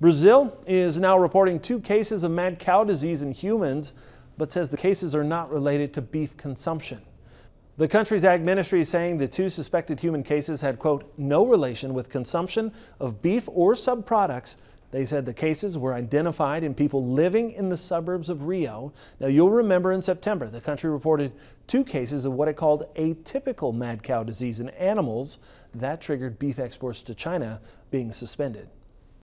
Brazil is now reporting two cases of mad cow disease in humans, but says the cases are not related to beef consumption. The country's ag ministry is saying the two suspected human cases had, quote, no relation with consumption of beef or subproducts. They said the cases were identified in people living in the suburbs of Rio. Now, you'll remember in September, the country reported two cases of what it called atypical mad cow disease in animals. That triggered beef exports to China being suspended.